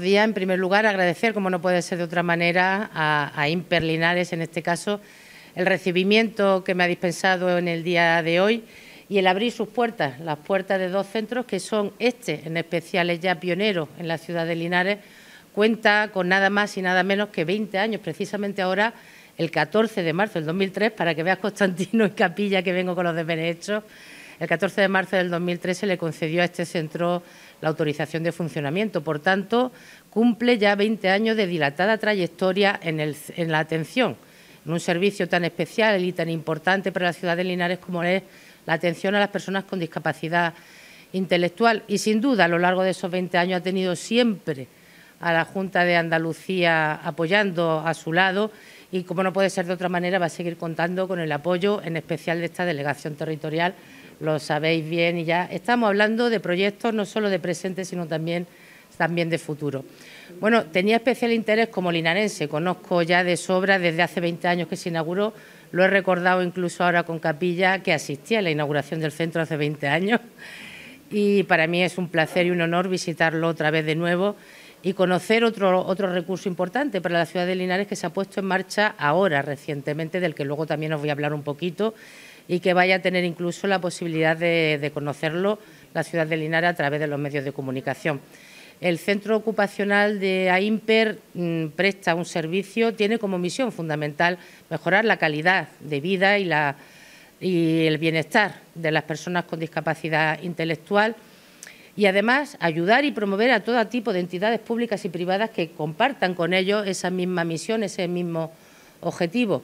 días. En primer lugar, agradecer, como no puede ser de otra manera, a, a Imper Linares, en este caso, el recibimiento que me ha dispensado en el día de hoy y el abrir sus puertas, las puertas de dos centros que son este, en especial es ya pionero en la ciudad de Linares, cuenta con nada más y nada menos que 20 años, precisamente ahora el 14 de marzo del 2003, para que veas Constantino y Capilla que vengo con los de el 14 de marzo del 2013 le concedió a este centro la autorización de funcionamiento. Por tanto, cumple ya 20 años de dilatada trayectoria en, en la atención, en un servicio tan especial y tan importante para la ciudad de Linares como es la atención a las personas con discapacidad intelectual. Y sin duda, a lo largo de esos 20 años ha tenido siempre a la Junta de Andalucía apoyando a su lado y, como no puede ser de otra manera, va a seguir contando con el apoyo, en especial de esta delegación territorial lo sabéis bien y ya estamos hablando de proyectos no solo de presente, sino también, también de futuro. Bueno, tenía especial interés como linarense, conozco ya de sobra desde hace 20 años que se inauguró, lo he recordado incluso ahora con Capilla, que asistí a la inauguración del centro hace 20 años y para mí es un placer y un honor visitarlo otra vez de nuevo y conocer otro, otro recurso importante para la ciudad de Linares que se ha puesto en marcha ahora recientemente, del que luego también os voy a hablar un poquito y que vaya a tener incluso la posibilidad de, conocerlo la ciudad de Linares a través de los medios de comunicación. El centro ocupacional de AIMPER mm, presta un servicio, tiene como misión fundamental mejorar la calidad de vida y, el bienestar de las personas con discapacidad intelectual y además ayudar y promover a todo tipo de entidades públicas y privadas que compartan con ellos esa misma misión, ese mismo objetivo.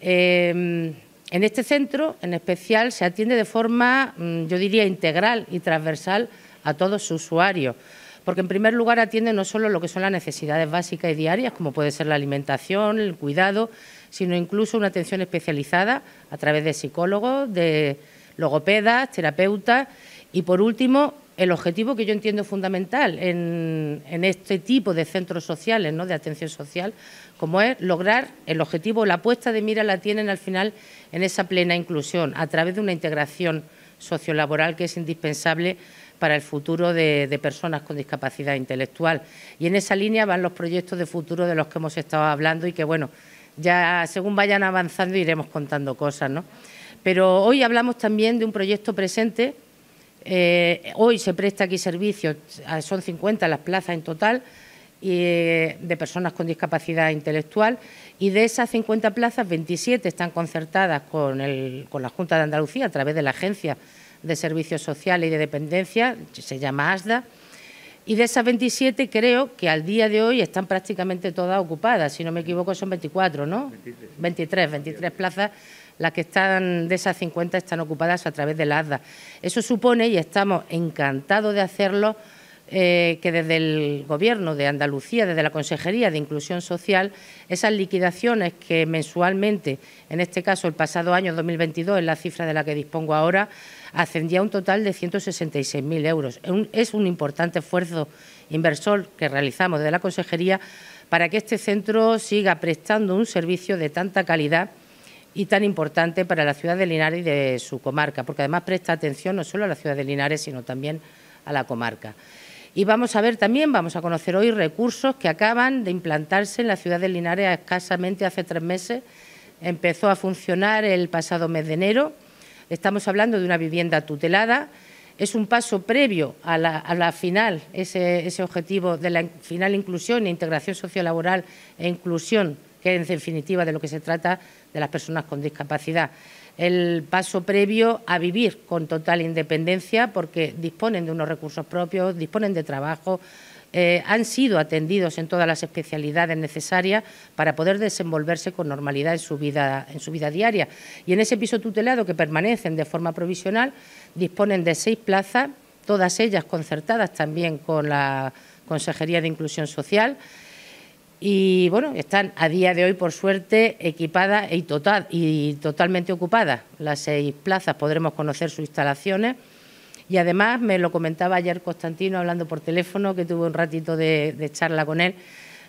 Em, en este centro, en especial, se atiende de forma, mm, yo diría, integral y transversal a todos sus usuarios, porque en primer lugar atiende no solo lo que son las necesidades básicas y diarias, como puede ser la alimentación, el cuidado, sino incluso una atención especializada a través de psicólogos, de logopedas, terapeutas y, por último, el objetivo que yo entiendo fundamental en, este tipo de centros sociales, ¿no? de atención social, como es lograr el objetivo, la puesta de mira la tienen al final en esa plena inclusión, a través de una integración sociolaboral que es indispensable para el futuro de, de personas con discapacidad intelectual. Y en esa línea van los proyectos de futuro de los que hemos estado hablando y que, bueno, ya según vayan avanzando iremos contando cosas, ¿no? Pero hoy hablamos también de un proyecto presente eh, hoy se presta aquí servicio, son 50 las plazas en total eh, de personas con discapacidad intelectual y de esas 50 plazas, 27 están concertadas con, la Junta de Andalucía a través de la Agencia de Servicios Sociales y de Dependencia, se llama ASDA, y de esas 27 creo que al día de hoy están prácticamente todas ocupadas, si no me equivoco son 24, ¿no? 23, 23 plazas las que están de esas 50 están ocupadas a través de la ASDA. Eso supone, y estamos encantados de hacerlo, eh, que desde el Gobierno de Andalucía, desde la Consejería de Inclusión Social, esas liquidaciones que mensualmente, en este caso el pasado año 2022, es la cifra de la que dispongo ahora, ascendía a un total de 166.000 euros. Es un importante esfuerzo inversor que realizamos desde la Consejería para que este centro siga prestando un servicio de tanta calidad y tan importante para la ciudad de Linares y de su comarca, porque además presta atención no solo a la ciudad de Linares, sino también a la comarca. Y vamos a ver también, vamos a conocer hoy recursos que acaban de implantarse en la ciudad de Linares escasamente hace tres meses. Empezó a funcionar el pasado mes de enero. Estamos hablando de una vivienda tutelada. Es un paso previo a la, final, ese, ese objetivo de la final inclusión e integración sociolaboral e inclusión que en definitiva de lo que se trata de las personas con discapacidad. El paso previo a vivir con total independencia porque disponen de unos recursos propios, disponen de trabajo, eh, han sido atendidos en todas las especialidades necesarias para poder desenvolverse con normalidad en su, vida, en su vida diaria. Y en ese piso tutelado que permanecen de forma provisional, disponen de seis plazas, todas ellas concertadas también con la Consejería de Inclusión Social, y bueno, están a día de hoy, por suerte, equipadas y, total, y totalmente ocupadas. Las seis plazas podremos conocer sus instalaciones. Y además, me lo comentaba ayer Constantino hablando por teléfono, que tuve un ratito de, charla con él,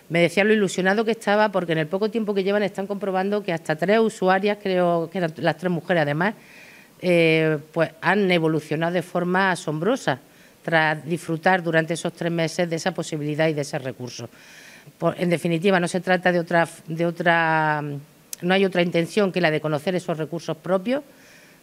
me decía lo ilusionado que estaba porque en el poco tiempo que llevan están comprobando que hasta tres usuarias, creo que eran las tres mujeres además, eh, pues han evolucionado de forma asombrosa tras disfrutar durante esos tres meses de esa posibilidad y de ese recurso en definitiva, no se trata de otra, de otra, no hay otra intención que la de conocer esos recursos propios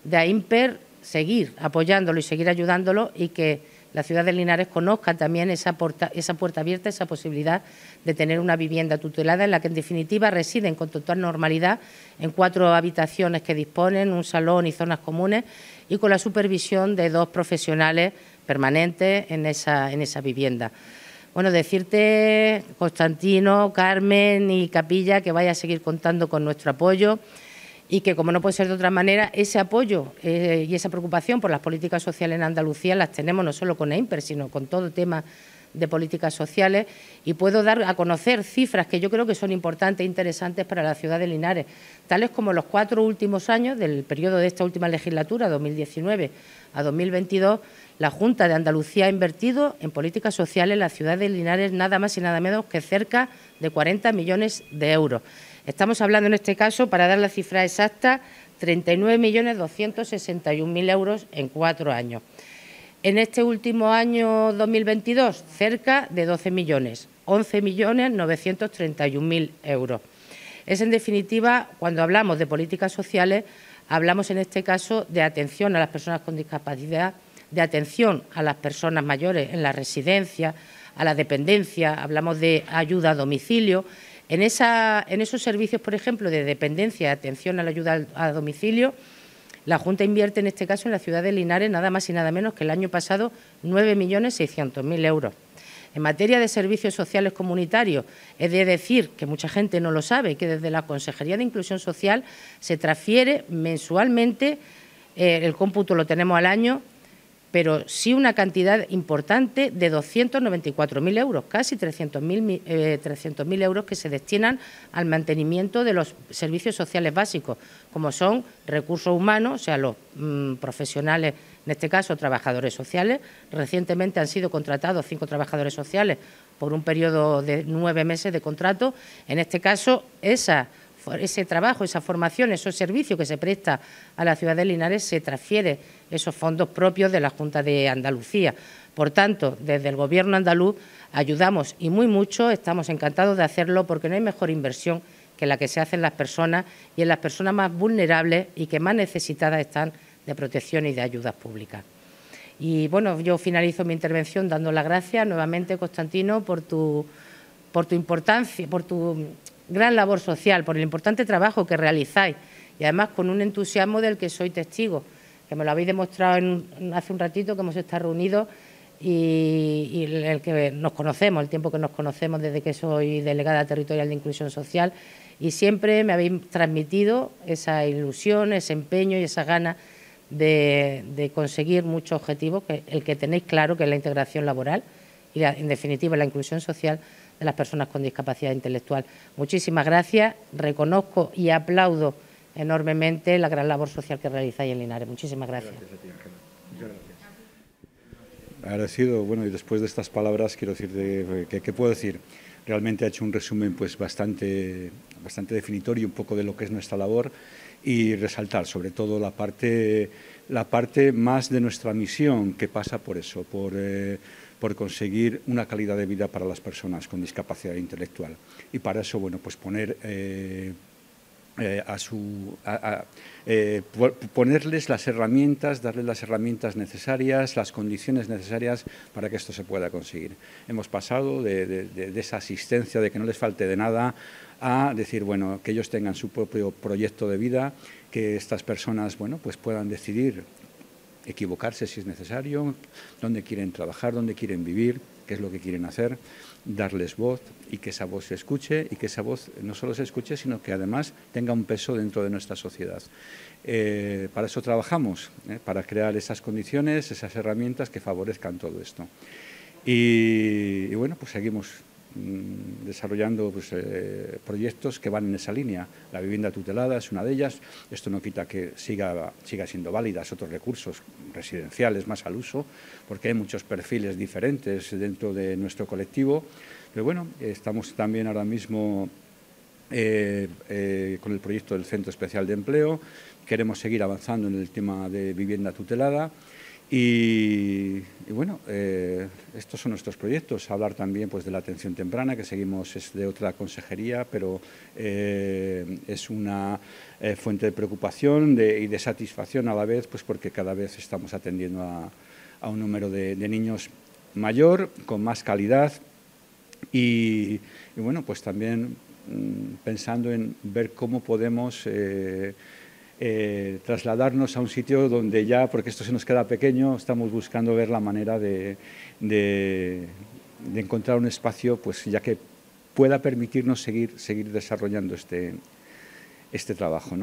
de AIMPER, seguir apoyándolo y seguir ayudándolo y que la ciudad de Linares conozca también esa puerta, esa puerta abierta, esa posibilidad de tener una vivienda tutelada en la que en definitiva residen con total normalidad en cuatro habitaciones que disponen, un salón y zonas comunes y con la supervisión de dos profesionales permanentes en esa, en esa vivienda. Bueno, decirte, Constantino, Carmen y Capilla, que vaya a seguir contando con nuestro apoyo y que, como no puede ser de otra manera, ese apoyo eh, y esa preocupación por las políticas sociales en Andalucía las tenemos no solo con EIMPER, sino con todo tema de políticas sociales y puedo dar a conocer cifras que yo creo que son importantes e interesantes para la ciudad de Linares, tales como los cuatro últimos años del periodo de esta última legislatura, 2019 a 2022, la Junta de Andalucía ha invertido en políticas sociales en la ciudad de Linares nada más y nada menos que cerca de 40 millones de euros. Estamos hablando en este caso, para dar la cifra exacta, 39.261.000 euros en cuatro años. En este último año 2022, cerca de 12 millones, 11.931.000 euros. Es, en definitiva, cuando hablamos de políticas sociales, hablamos en este caso de atención a las personas con discapacidad de atención a las personas mayores en la residencia, a la dependencia, hablamos de ayuda a domicilio. En, esos servicios, por ejemplo, de dependencia, atención a la ayuda a domicilio, la Junta invierte en este caso en la ciudad de Linares nada más y nada menos que el año pasado 9.600.000 euros. En materia de servicios sociales comunitarios, es de decir que mucha gente no lo sabe, que desde la Consejería de Inclusión Social se transfiere mensualmente, eh, el cómputo lo tenemos al año, pero sí una cantidad importante de 294.000 euros, casi 300.000 eh, euros que se destinan al mantenimiento de los servicios sociales básicos, como son recursos humanos, o sea, los mm, profesionales, en este caso trabajadores sociales. Recientemente han sido contratados cinco trabajadores sociales por un periodo de nueve meses de contrato. En este caso, esa ese trabajo, esa formación, esos servicios que se presta a la ciudad de Linares, se transfiere esos fondos propios de la Junta de Andalucía. Por tanto, desde el Gobierno andaluz ayudamos y muy mucho, estamos encantados de hacerlo porque no hay mejor inversión que la que se hace en las personas y en las personas más vulnerables y que más necesitadas están de protección y de ayudas públicas. Y bueno, yo finalizo mi intervención dando las gracias nuevamente, Constantino, por tu, por tu importancia, por tu gran labor social, por el importante trabajo que realizáis y además con un entusiasmo del que soy testigo, que me lo habéis demostrado hace un ratito que hemos estado reunidos y, el que nos conocemos, el tiempo que nos conocemos desde que soy delegada territorial de inclusión social y siempre me habéis transmitido esa ilusión, ese empeño y esa gana de, conseguir muchos objetivos, que el que tenéis claro que es la integración laboral y en definitiva la inclusión social de las personas con discapacidad intelectual. Muchísimas gracias, reconozco y aplaudo enormemente la gran labor social que realizáis en Linares. Muchísimas gracias. gracias, a Agradecido, bueno, y después de estas palabras quiero decirte eh, que, ¿qué puedo decir? Realmente ha hecho un resumen pues bastante, bastante definitorio un poco de lo que es nuestra labor y resaltar sobre todo la parte, la parte más de nuestra misión que pasa por eso, por, eh, por conseguir una calidad de vida para las personas con discapacidad intelectual. Y para eso, bueno, pues poner... Eh, eh, a su, a, eh, ponerles las herramientas, darles las herramientas necesarias, las condiciones necesarias para que esto se pueda conseguir. Hemos pasado de, de esa asistencia, de que no les falte de nada, a decir, bueno, que ellos tengan su propio proyecto de vida, que estas personas, bueno, pues puedan decidir equivocarse si es necesario, dónde quieren trabajar, dónde quieren vivir, qué es lo que quieren hacer, darles voz y que esa voz se escuche y que esa voz no solo se escuche, sino que además tenga un peso dentro de nuestra sociedad. Eh, para eso trabajamos, eh, para crear esas condiciones, esas herramientas que favorezcan todo esto. y, y bueno, pues seguimos Mm, desarrollando pues, eh, proyectos que van en esa línea. La vivienda tutelada es una de ellas. Esto no quita que siga, siga siendo válidas otros recursos residenciales más al uso, porque hay muchos perfiles diferentes dentro de nuestro colectivo. Pero bueno, estamos también ahora mismo eh, eh, con el proyecto del Centro Especial de Empleo. Queremos seguir avanzando en el tema de vivienda tutelada. Y, bueno, eh, estos son nuestros proyectos. Hablar también pues, de la atención temprana, que seguimos es de otra consejería, pero eh, es una eh, fuente de preocupación y de satisfacción a la vez, pues porque cada vez estamos atendiendo a, un número de, niños mayor, con más calidad, y, bueno, pues también mm, pensando en ver cómo podemos eh, trasladarnos a un sitio donde ya, porque esto se nos queda pequeño, estamos buscando ver la manera de, encontrar un espacio, pues ya que pueda permitirnos seguir, seguir desarrollando este, este trabajo.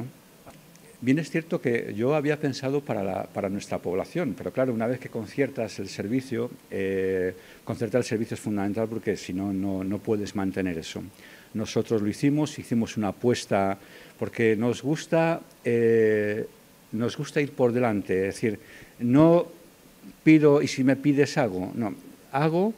Bien es cierto que yo había pensado para, nuestra población, pero claro, una vez que conciertas el servicio, eh, concertar el servicio es fundamental porque si no, no puedes mantener eso. Nosotros lo hicimos, hicimos una apuesta, porque nos gusta, eh, nos gusta ir por delante, es decir, no pido y si me pides hago, no, hago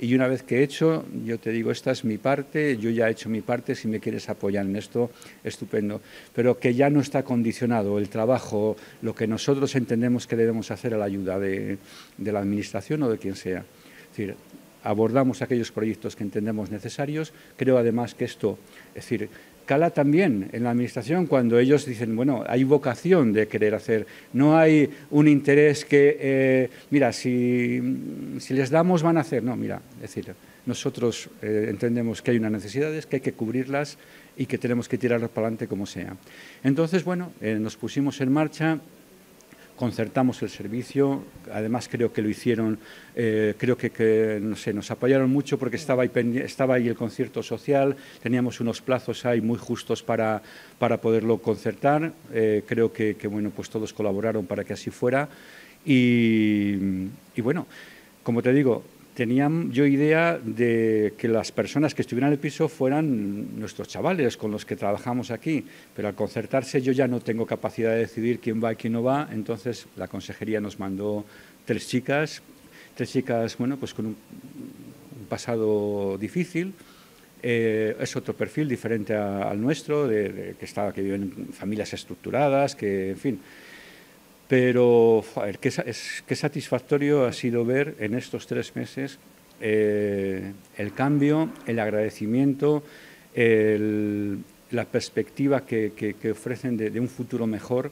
y una vez que he hecho, yo te digo, esta es mi parte, yo ya he hecho mi parte, si me quieres apoyar en esto, estupendo. Pero que ya no está condicionado el trabajo, lo que nosotros entendemos que debemos hacer a la ayuda de, la Administración o de quien sea. decir, abordamos aquellos proyectos que entendemos necesarios. Creo además que esto, es decir, cala también en la Administración cuando ellos dicen, bueno, hay vocación de querer hacer, no hay un interés que, eh, mira, si, les damos van a hacer, no, mira, es decir, nosotros eh, entendemos que hay unas necesidades, que hay que cubrirlas y que tenemos que tirarlas para adelante como sea. Entonces, bueno, eh, nos pusimos en marcha, concertamos el servicio, además creo que lo hicieron, eh, creo que, que, nos apoyaron mucho porque estaba ahí, el concierto social, teníamos unos plazos ahí muy justos para, para poderlo concertar, eh, creo que, bueno, pues todos colaboraron para que así fuera y bueno, como te digo, Tenía yo idea de que las personas que estuvieran en el piso fueran nuestros chavales con los que trabajamos aquí, pero al concertarse yo ya no tengo capacidad de decidir quién va y quién no va, entonces la consejería nos mandó tres chicas, tres chicas, bueno, pues con un, pasado difícil, eh, es otro perfil diferente al nuestro, de, que, estaba que viven en familias estructuradas, que, en fin, pero qué, satisfactorio ha sido ver en estos tres meses eh, el cambio, el agradecimiento, la perspectiva que, ofrecen de, un futuro mejor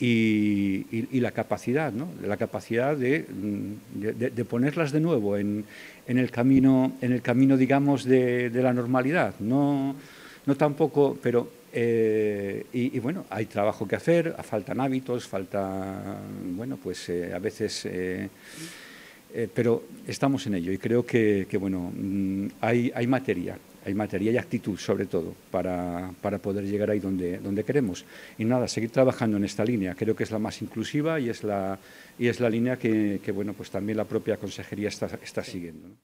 y, la capacidad, ¿no? la capacidad de, mm, ponerlas de nuevo en, el camino, en el camino, digamos, de, la normalidad. No, no tampoco, pero eh, y, bueno, hay trabajo que hacer, faltan hábitos, falta, bueno, pues eh, a veces, eh, pero estamos en ello y creo que, bueno, mm, hay, materia, hay materia y actitud sobre todo para, para, poder llegar ahí donde, donde queremos. Y nada, seguir trabajando en esta línea, creo que es la más inclusiva y es la, y es la línea que, bueno, pues también la propia consejería está, está siguiendo.